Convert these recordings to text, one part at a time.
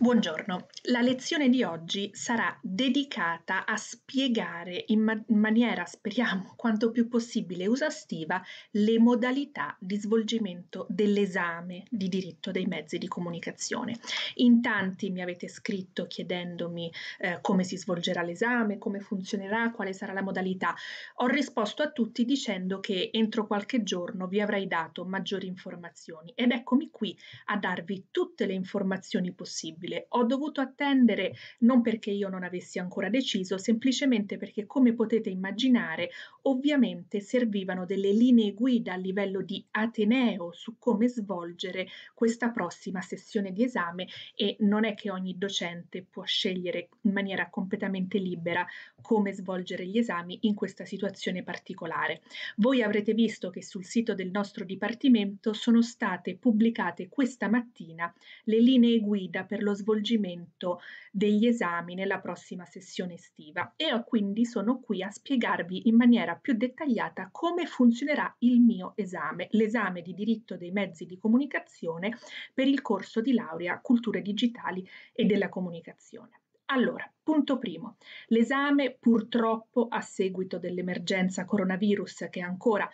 Buongiorno, la lezione di oggi sarà dedicata a spiegare in, ma- in maniera, speriamo, quanto più possibile esaustiva le modalità di svolgimento dell'esame di diritto dei mezzi di comunicazione. In tanti mi avete scritto chiedendomi eh, come si svolgerà l'esame, come funzionerà, quale sarà la modalità. Ho risposto a tutti dicendo che entro qualche giorno vi avrei dato maggiori informazioni ed eccomi qui a darvi tutte le informazioni possibili possibile. Ho dovuto attendere non perché io non avessi ancora deciso, semplicemente perché, come potete immaginare, ovviamente servivano delle linee guida a livello di Ateneo su come svolgere questa prossima sessione di esame e non è che ogni docente può scegliere in maniera completamente libera come svolgere gli esami in questa situazione particolare. Voi avrete visto che sul sito del nostro Dipartimento sono state pubblicate questa mattina le linee guida per lo svolgimento degli esami nella prossima sessione estiva e quindi sono qui a spiegarvi in maniera più dettagliata come funzionerà il mio esame, l'esame di diritto dei mezzi di comunicazione per il corso di laurea Culture digitali e della comunicazione. Allora, punto primo, l'esame purtroppo a seguito dell'emergenza coronavirus che ancora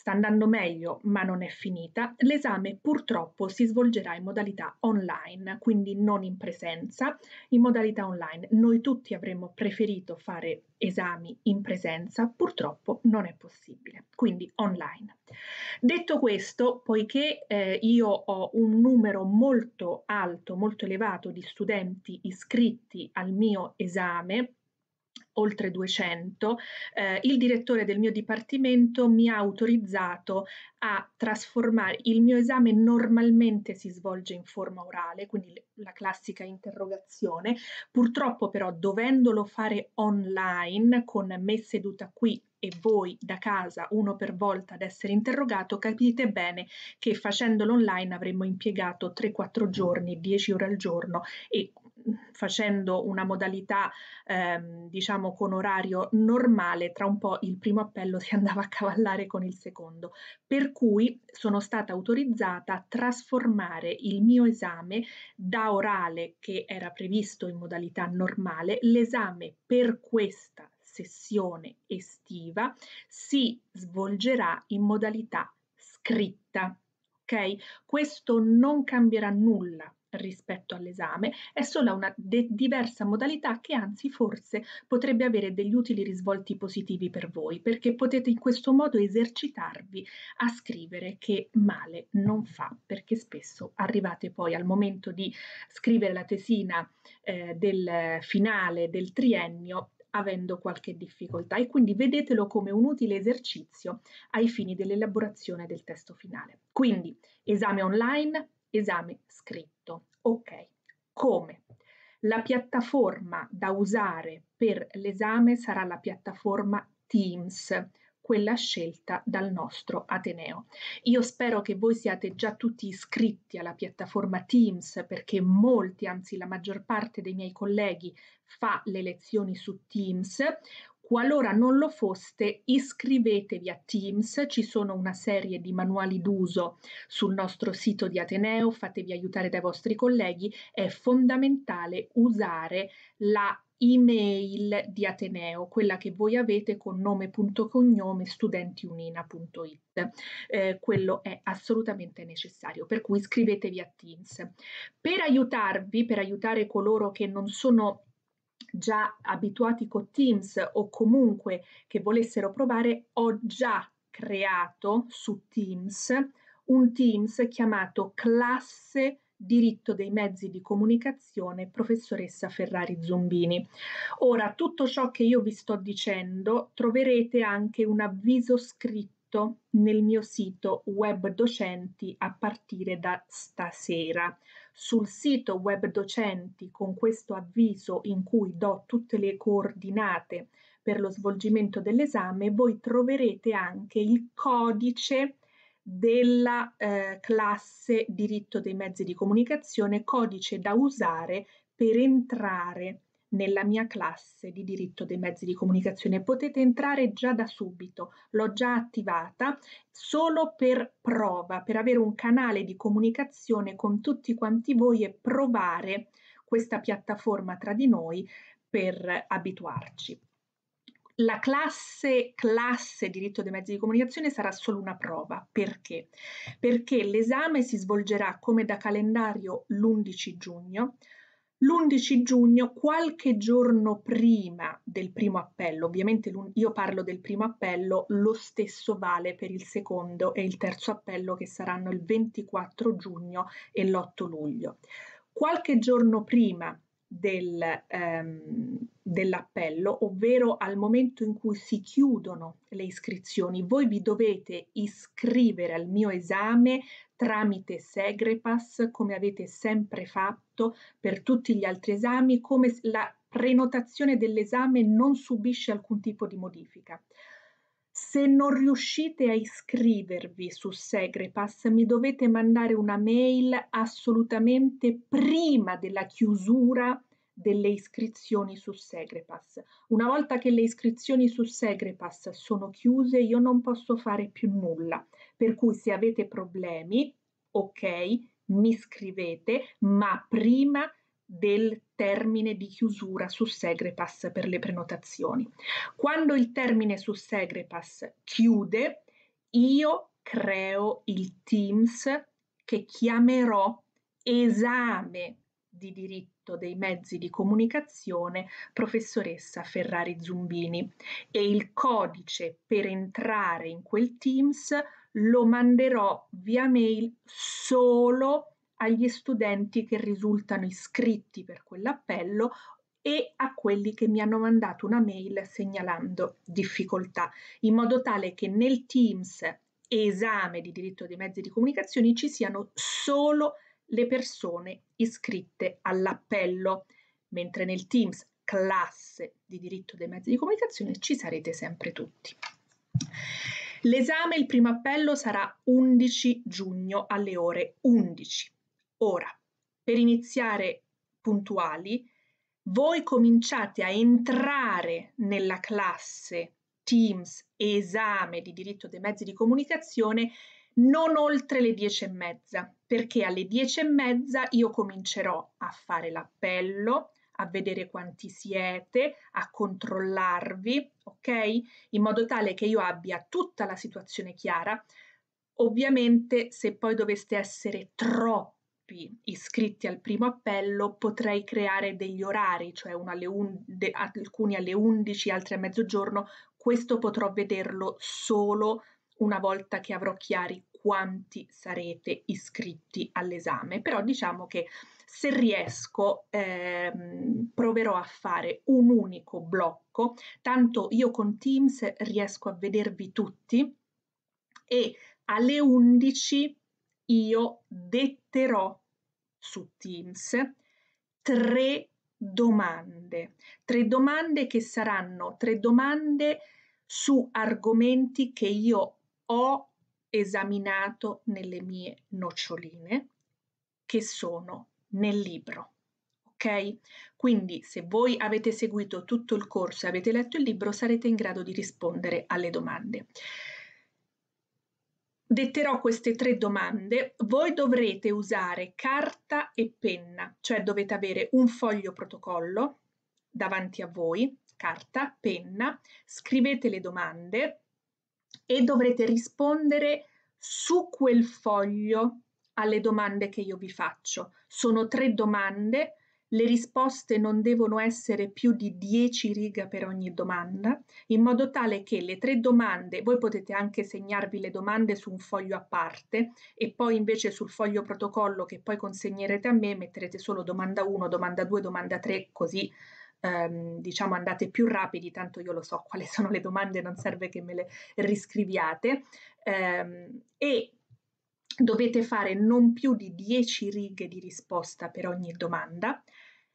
Sta andando meglio, ma non è finita. L'esame purtroppo si svolgerà in modalità online, quindi non in presenza, in modalità online. Noi tutti avremmo preferito fare esami in presenza, purtroppo non è possibile, quindi online. Detto questo, poiché eh, io ho un numero molto alto, molto elevato di studenti iscritti al mio esame, oltre 200, eh, il direttore del mio dipartimento mi ha autorizzato a trasformare il mio esame normalmente si svolge in forma orale, quindi la classica interrogazione, purtroppo però dovendolo fare online con me seduta qui e voi da casa uno per volta ad essere interrogato, capite bene che facendolo online avremmo impiegato 3-4 giorni, 10 ore al giorno e facendo una modalità ehm, diciamo con orario normale, tra un po' il primo appello si andava a cavallare con il secondo, per cui sono stata autorizzata a trasformare il mio esame da orale che era previsto in modalità normale, l'esame per questa sessione estiva si svolgerà in modalità scritta. Okay? Questo non cambierà nulla rispetto all'esame, è solo una de- diversa modalità che anzi forse potrebbe avere degli utili risvolti positivi per voi, perché potete in questo modo esercitarvi a scrivere che male non fa, perché spesso arrivate poi al momento di scrivere la tesina eh, del finale del triennio avendo qualche difficoltà e quindi vedetelo come un utile esercizio ai fini dell'elaborazione del testo finale. Quindi esame online, esame scritto Ok, come? La piattaforma da usare per l'esame sarà la piattaforma Teams, quella scelta dal nostro Ateneo. Io spero che voi siate già tutti iscritti alla piattaforma Teams perché molti, anzi la maggior parte dei miei colleghi fa le lezioni su Teams. Qualora non lo foste, iscrivetevi a Teams, ci sono una serie di manuali d'uso sul nostro sito di Ateneo, fatevi aiutare dai vostri colleghi, è fondamentale usare la email di Ateneo, quella che voi avete con nome.cognome studentiunina.it. Eh, quello è assolutamente necessario, per cui iscrivetevi a Teams. Per aiutarvi, per aiutare coloro che non sono già abituati con Teams o comunque che volessero provare, ho già creato su Teams un Teams chiamato classe diritto dei mezzi di comunicazione professoressa Ferrari Zombini. Ora, tutto ciò che io vi sto dicendo troverete anche un avviso scritto nel mio sito web docenti a partire da stasera sul sito web docenti con questo avviso in cui do tutte le coordinate per lo svolgimento dell'esame, voi troverete anche il codice della eh, classe diritto dei mezzi di comunicazione, codice da usare per entrare nella mia classe di diritto dei mezzi di comunicazione. Potete entrare già da subito, l'ho già attivata solo per prova, per avere un canale di comunicazione con tutti quanti voi e provare questa piattaforma tra di noi per abituarci. La classe classe diritto dei mezzi di comunicazione sarà solo una prova. Perché? Perché l'esame si svolgerà come da calendario l'11 giugno, l'11 giugno, qualche giorno prima del primo appello, ovviamente io parlo del primo appello, lo stesso vale per il secondo e il terzo appello che saranno il 24 giugno e l'8 luglio. Qualche giorno prima del, ehm, dell'appello, ovvero al momento in cui si chiudono le iscrizioni, voi vi dovete iscrivere al mio esame tramite Segrepass, come avete sempre fatto per tutti gli altri esami, come la prenotazione dell'esame non subisce alcun tipo di modifica. Se non riuscite a iscrivervi su Segrepass, mi dovete mandare una mail assolutamente prima della chiusura delle iscrizioni su Segrepass. Una volta che le iscrizioni su Segrepass sono chiuse, io non posso fare più nulla. Per cui se avete problemi, ok, mi scrivete, ma prima del termine di chiusura su Segrepass per le prenotazioni. Quando il termine su Segrepass chiude, io creo il Teams che chiamerò esame di diritto dei mezzi di comunicazione professoressa Ferrari Zumbini e il codice per entrare in quel Teams lo manderò via mail solo agli studenti che risultano iscritti per quell'appello e a quelli che mi hanno mandato una mail segnalando difficoltà, in modo tale che nel Teams esame di diritto dei mezzi di comunicazione ci siano solo le persone iscritte all'appello, mentre nel Teams classe di diritto dei mezzi di comunicazione ci sarete sempre tutti. L'esame, il primo appello, sarà 11 giugno alle ore 11. Ora, per iniziare puntuali, voi cominciate a entrare nella classe Teams esame di diritto dei mezzi di comunicazione non oltre le 10 e mezza, perché alle 10 e mezza io comincerò a fare l'appello, a vedere quanti siete, a controllarvi, ok? In modo tale che io abbia tutta la situazione chiara. Ovviamente se poi doveste essere troppi iscritti al primo appello, potrei creare degli orari, cioè alle un, de, alcuni alle 11, altri a mezzogiorno. Questo potrò vederlo solo una volta che avrò chiari quanti sarete iscritti all'esame. Però diciamo che se riesco eh, proverò a fare un unico blocco, tanto io con Teams riesco a vedervi tutti e alle 11 io detterò su Teams tre domande, tre domande che saranno tre domande su argomenti che io ho esaminato nelle mie noccioline, che sono nel libro. Ok? Quindi se voi avete seguito tutto il corso e avete letto il libro sarete in grado di rispondere alle domande. Detterò queste tre domande, voi dovrete usare carta e penna, cioè dovete avere un foglio protocollo davanti a voi, carta, penna, scrivete le domande e dovrete rispondere su quel foglio alle domande che io vi faccio. Sono tre domande, le risposte non devono essere più di 10 righe per ogni domanda, in modo tale che le tre domande, voi potete anche segnarvi le domande su un foglio a parte e poi invece sul foglio protocollo che poi consegnerete a me metterete solo domanda 1, domanda 2, domanda 3, così ehm, diciamo andate più rapidi, tanto io lo so quali sono le domande, non serve che me le riscriviate. Ehm, e dovete fare non più di 10 righe di risposta per ogni domanda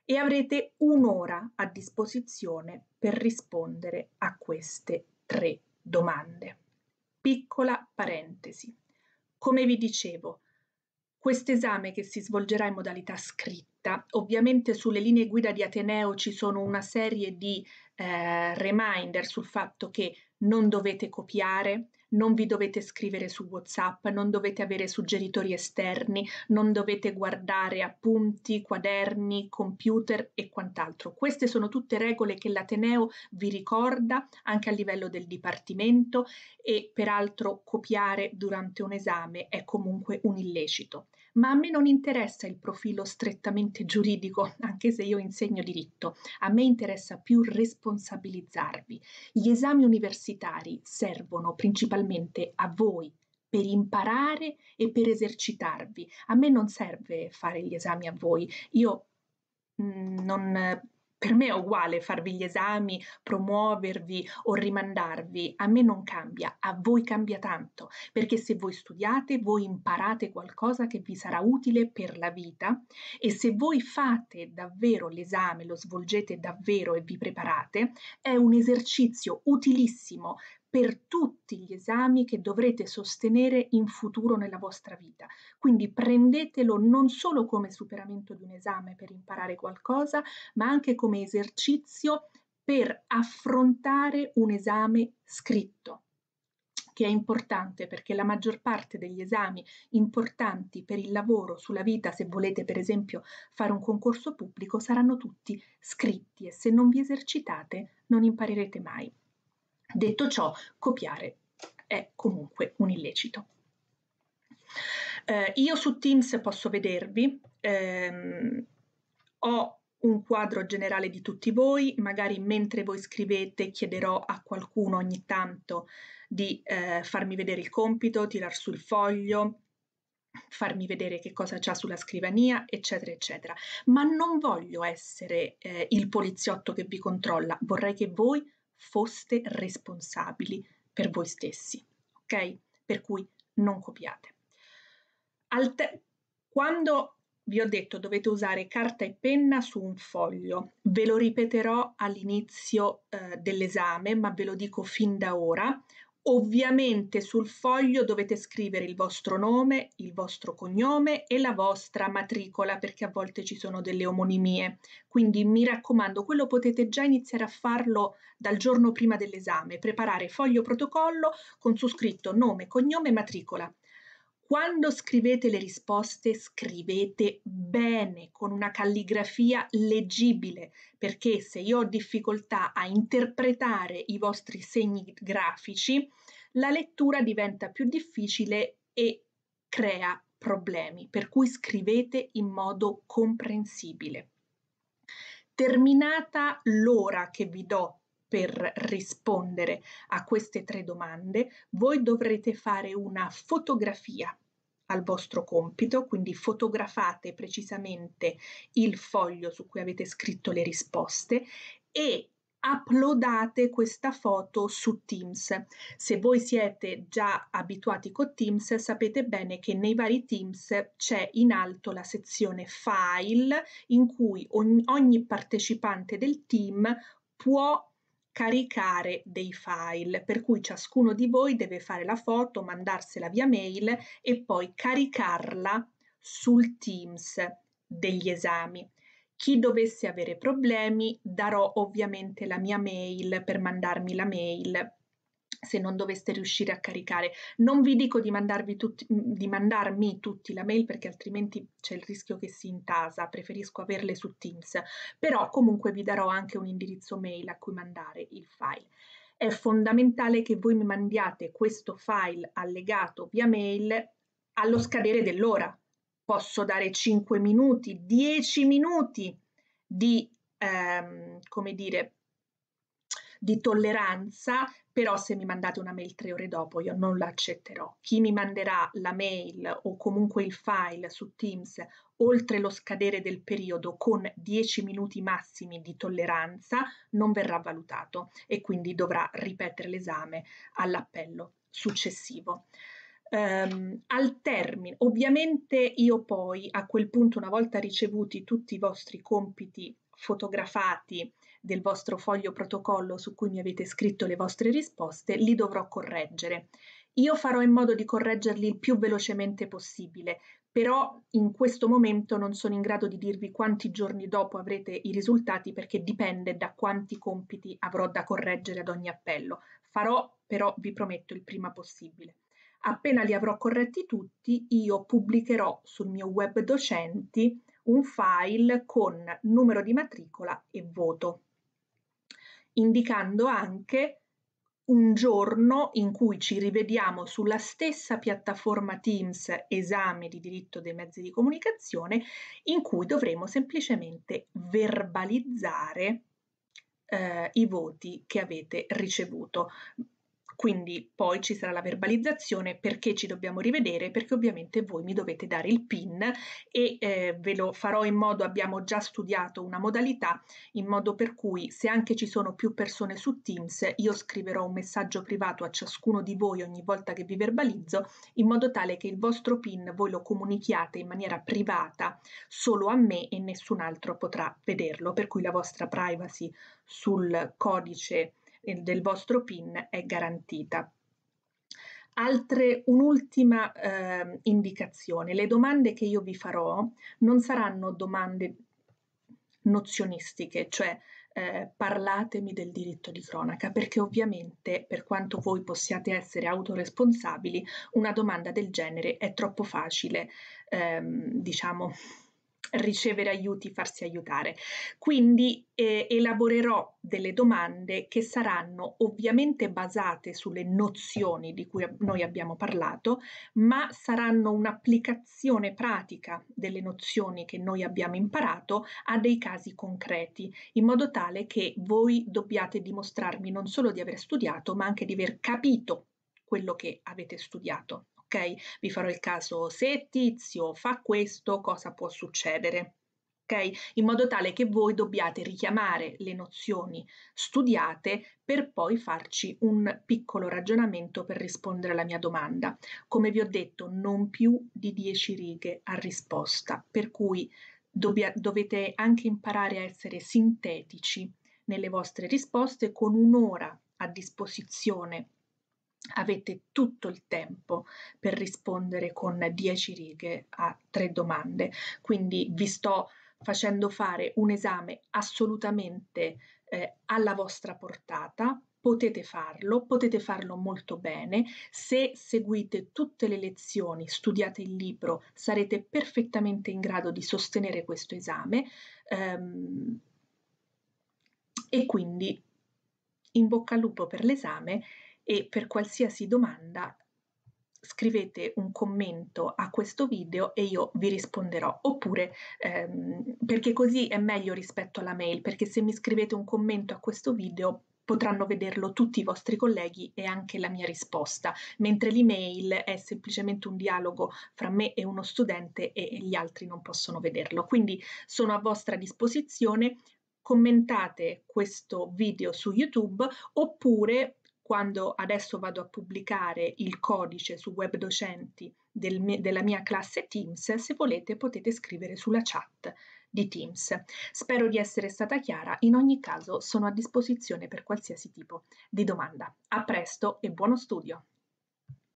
e avrete un'ora a disposizione per rispondere a queste tre domande. Piccola parentesi. Come vi dicevo, quest'esame che si svolgerà in modalità scritta, ovviamente sulle linee guida di Ateneo ci sono una serie di eh, reminder sul fatto che non dovete copiare, non vi dovete scrivere su WhatsApp, non dovete avere suggeritori esterni, non dovete guardare appunti, quaderni, computer e quant'altro. Queste sono tutte regole che l'Ateneo vi ricorda anche a livello del dipartimento e peraltro copiare durante un esame è comunque un illecito ma a me non interessa il profilo strettamente giuridico, anche se io insegno diritto, a me interessa più responsabilizzarvi. Gli esami universitari servono principalmente a voi per imparare e per esercitarvi. A me non serve fare gli esami a voi, io mm, non per me è uguale farvi gli esami, promuovervi o rimandarvi, a me non cambia, a voi cambia tanto, perché se voi studiate voi imparate qualcosa che vi sarà utile per la vita e se voi fate davvero l'esame, lo svolgete davvero e vi preparate, è un esercizio utilissimo per tutti gli esami che dovrete sostenere in futuro nella vostra vita. Quindi prendetelo non solo come superamento di un esame per imparare qualcosa, ma anche come esercizio per affrontare un esame scritto che è importante perché la maggior parte degli esami importanti per il lavoro sulla vita, se volete per esempio fare un concorso pubblico, saranno tutti scritti e se non vi esercitate non imparerete mai. Detto ciò, copiare è comunque un illecito. Eh, io su Teams posso vedervi, ehm, ho un quadro generale di tutti voi, magari mentre voi scrivete chiederò a qualcuno ogni tanto di eh, farmi vedere il compito, tirar sul foglio, farmi vedere che cosa c'è sulla scrivania, eccetera, eccetera. Ma non voglio essere eh, il poliziotto che vi controlla, vorrei che voi foste responsabili per voi stessi, ok? Per cui non copiate. Alt- quando vi ho detto dovete usare carta e penna su un foglio, ve lo ripeterò all'inizio eh, dell'esame, ma ve lo dico fin da ora, Ovviamente sul foglio dovete scrivere il vostro nome, il vostro cognome e la vostra matricola perché a volte ci sono delle omonimie. Quindi mi raccomando, quello potete già iniziare a farlo dal giorno prima dell'esame, preparare foglio protocollo con su scritto nome, cognome e matricola. Quando scrivete le risposte, scrivete bene, con una calligrafia leggibile, perché se io ho difficoltà a interpretare i vostri segni grafici, la lettura diventa più difficile e crea problemi, per cui scrivete in modo comprensibile. Terminata l'ora che vi do per rispondere a queste tre domande, voi dovrete fare una fotografia al vostro compito, quindi fotografate precisamente il foglio su cui avete scritto le risposte e uploadate questa foto su Teams. Se voi siete già abituati con Teams, sapete bene che nei vari Teams c'è in alto la sezione file in cui ogni, partecipante del team può caricare dei file, per cui ciascuno di voi deve fare la foto, mandarsela via mail e poi caricarla sul Teams degli esami. Chi dovesse avere problemi darò ovviamente la mia mail per mandarmi la mail se non doveste riuscire a caricare. Non vi dico di, tutti, mm, di, mandarmi tutti la mail perché altrimenti c'è il rischio che si intasa, preferisco averle su Teams, però comunque vi darò anche un indirizzo mail a cui mandare il file. È fondamentale che voi mi mandiate questo file allegato via mail allo scadere dell'ora. Posso dare 5 minuti, 10 minuti di, ehm, come dire, di tolleranza, però se mi mandate una mail tre ore dopo io non la accetterò. Chi mi manderà la mail o comunque il file su Teams oltre lo scadere del periodo con 10 minuti massimi di tolleranza non verrà valutato e quindi dovrà ripetere l'esame all'appello successivo. Um, al termine, ovviamente io poi a quel punto, una volta ricevuti tutti i vostri compiti fotografati del vostro foglio protocollo su cui mi avete scritto le vostre risposte, li dovrò correggere. Io farò in modo di correggerli il più velocemente possibile, però in questo momento non sono in grado di dirvi quanti giorni dopo avrete i risultati perché dipende da quanti compiti avrò da correggere ad ogni appello. Farò però, vi prometto, il prima possibile. Appena li avrò corretti tutti, io pubblicherò sul mio web docenti un file con numero di matricola e voto indicando anche un giorno in cui ci rivediamo sulla stessa piattaforma Teams esame di diritto dei mezzi di comunicazione in cui dovremo semplicemente verbalizzare eh, i voti che avete ricevuto. Quindi poi ci sarà la verbalizzazione perché ci dobbiamo rivedere, perché ovviamente voi mi dovete dare il PIN e eh, ve lo farò in modo, abbiamo già studiato una modalità, in modo per cui se anche ci sono più persone su Teams, io scriverò un messaggio privato a ciascuno di voi ogni volta che vi verbalizzo, in modo tale che il vostro PIN voi lo comunichiate in maniera privata solo a me e nessun altro potrà vederlo, per cui la vostra privacy sul codice del vostro PIN è garantita. Altre, un'ultima eh, indicazione, le domande che io vi farò non saranno domande nozionistiche, cioè eh, parlatemi del diritto di cronaca, perché ovviamente per quanto voi possiate essere autoresponsabili, una domanda del genere è troppo facile, ehm, diciamo, ricevere aiuti, farsi aiutare. Quindi eh, elaborerò delle domande che saranno ovviamente basate sulle nozioni di cui noi abbiamo parlato, ma saranno un'applicazione pratica delle nozioni che noi abbiamo imparato a dei casi concreti, in modo tale che voi dobbiate dimostrarmi non solo di aver studiato, ma anche di aver capito quello che avete studiato. Vi farò il caso se tizio fa questo, cosa può succedere? Okay? In modo tale che voi dobbiate richiamare le nozioni studiate per poi farci un piccolo ragionamento per rispondere alla mia domanda. Come vi ho detto, non più di 10 righe a risposta, per cui dobbia, dovete anche imparare a essere sintetici nelle vostre risposte con un'ora a disposizione avete tutto il tempo per rispondere con 10 righe a tre domande, quindi vi sto facendo fare un esame assolutamente eh, alla vostra portata. Potete farlo, potete farlo molto bene. Se seguite tutte le lezioni, studiate il libro, sarete perfettamente in grado di sostenere questo esame. Ehm, e quindi in bocca al lupo per l'esame e per qualsiasi domanda scrivete un commento a questo video e io vi risponderò oppure ehm, perché così è meglio rispetto alla mail perché se mi scrivete un commento a questo video potranno vederlo tutti i vostri colleghi e anche la mia risposta mentre l'email è semplicemente un dialogo fra me e uno studente e gli altri non possono vederlo quindi sono a vostra disposizione commentate questo video su YouTube oppure quando adesso vado a pubblicare il codice su web docenti del me, della mia classe Teams, se volete potete scrivere sulla chat di Teams. Spero di essere stata chiara, in ogni caso sono a disposizione per qualsiasi tipo di domanda. A presto e buono studio!